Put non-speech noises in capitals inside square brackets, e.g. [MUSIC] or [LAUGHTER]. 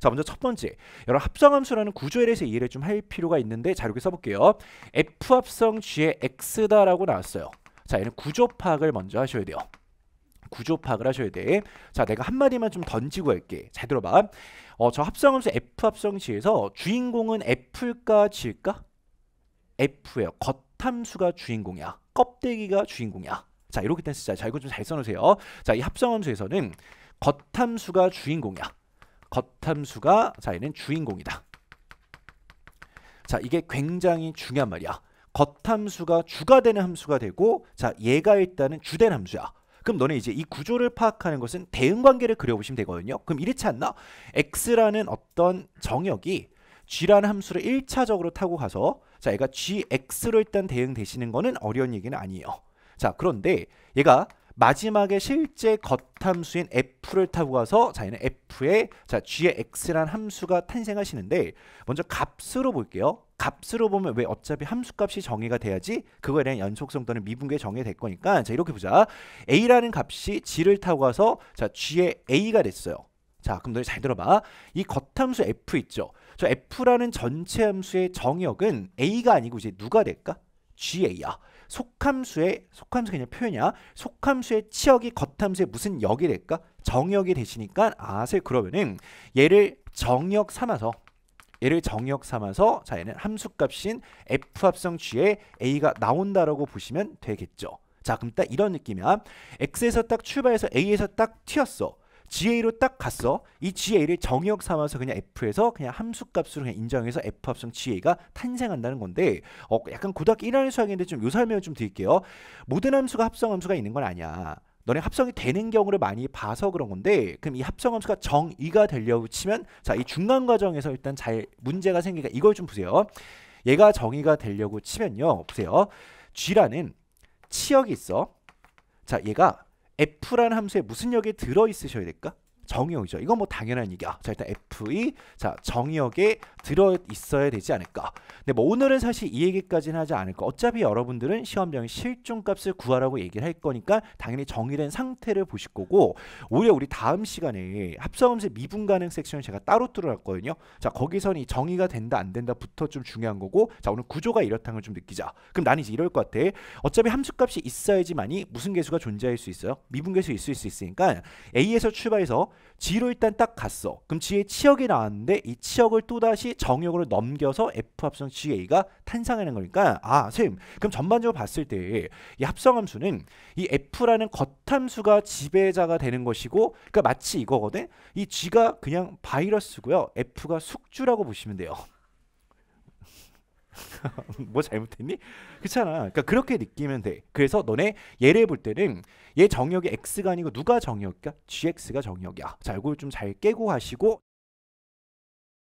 자 먼저 첫 번째 여러 합성함수라는 구조에 대해서 이해를 좀 할 필요가 있는데 자 이렇게 써볼게요. f 합성 g의 x다라고 나왔어요. 자 얘는 구조 파악을 먼저 하셔야 돼요. 구조 파악을 하셔야 돼. 자, 내가 한마디만 좀 던지고 할게. 잘 들어봐. 어, 저 합성함수 F 합성 G에서 주인공은 F일까 G일까? F예요. 겉함수가 주인공이야. 껍데기가 주인공이야. 자, 이렇게 땐 쓰자. 자, 이거 좀 잘 써놓으세요. 자, 이 합성함수에서는 겉함수가 주인공이야. 겉함수가 자얘는 주인공이다. 자 이게 굉장히 중요한 말이야. 겉함수가 주가 되는 함수가 되고 자 얘가 일단은 주된 함수야. 그럼 너네 이제 이 구조를 파악하는 것은 대응 관계를 그려보시면 되거든요. 그럼 이렇지 않나? x라는 어떤 정역이 g라는 함수를 1차적으로 타고 가서 자 얘가 gx로 일단 대응되시는 거는 어려운 얘기는 아니에요. 자 그런데 얘가 마지막에 실제 겉함수인 f를 타고 가서 자기는 f 의자 g의 x 라는 함수가 탄생하시는데 먼저 값으로 볼게요. 값으로 보면 왜 어차피 함수값이 정의가 돼야지 그거에 대한 연속성 또는 미분계 정의가 될 거니까 자 이렇게 보자. a라는 값이 g를 타고 가서 자 g의 a가 됐어요. 자 그럼 너희 잘 들어봐. 이 겉함수 f 있죠. 저 f라는 전체 함수의 정역은 a가 아니고 이제 누가 될까? GA야. 속함수의 속함수 그냥 표현이야. 속함수의 치역이 겉함수의 무슨 역이 될까? 정역이 되시니까 아세 그러면은 얘를 정역 삼아서 얘를 정역 삼아서 자 얘는 함수값인 f 합성 g에 a가 나온다라고 보시면 되겠죠. 자 그럼 딱 이런 느낌이야. x에서 딱 출발해서 a에서 딱 튀었어. GA로 딱 갔어. 이 GA를 정의역 삼아서 그냥 F에서 그냥 함수값으로 그냥 인정해서 F 합성 GA가 탄생한다는 건데 어, 약간 고등학교 1학년 수학인데 좀 요 설명을 좀 드릴게요. 모든 함수가 합성함수가 있는 건 아니야. 너네 합성이 되는 경우를 많이 봐서 그런 건데 그럼 이 합성함수가 정의가 되려고 치면 자 이 중간 과정에서 일단 잘 문제가 생기니까 이걸 좀 보세요 얘가 정의가 되려고 치면요 보세요 g라는 치역이 있어 자 얘가 f라는 함수에 무슨 역에 들어 있으셔야 될까? 정의역이죠. 이건 뭐 당연한 얘기야. 자 일단 F2 e. 자 정의역에 들어 있어야 되지 않을까. 근데 뭐 오늘은 사실 이 얘기까지는 하지 않을 까 어차피 여러분들은 시험장에 실종값을 구하라고 얘기를 할 거니까 당연히 정의된 상태를 보실 거고 오히려 우리 다음 시간에 합성음수 미분 가능 섹션을 제가 따로 들어놨거든요자 거기선 이 정의가 된다 안 된다부터 좀 중요한 거고 자 오늘 구조가 이렇다는 걸 좀 느끼자. 그럼 나는 이제 이럴 것 같아. 어차피 함수값이 있어야지만이 무슨 개수가 존재할 수 있어요? 미분 개수 있을 수 있으니까 A에서 출발해서 G로 일단 딱 갔어. 그럼 G의 치역이 나왔는데 이 치역을 또다시 정역으로 넘겨서 F 합성 GA가 탄생하는 거니까 아, 쌤. 그럼 전반적으로 봤을 때 이 합성함수는 이 F라는 겉함수가 지배자가 되는 것이고 그러니까 마치 이거거든. 이 G가 그냥 바이러스고요. F가 숙주라고 보시면 돼요. [LAUGHS] 뭐 잘못했니? 그렇잖아. 그러니까 그렇게 느끼면 돼. 그래서 너네 얘를 볼 때는 얘 정역이 x가 아니고 누가 정역이야? gx가 정역이야. 자, 이걸 좀 잘 깨고 하시고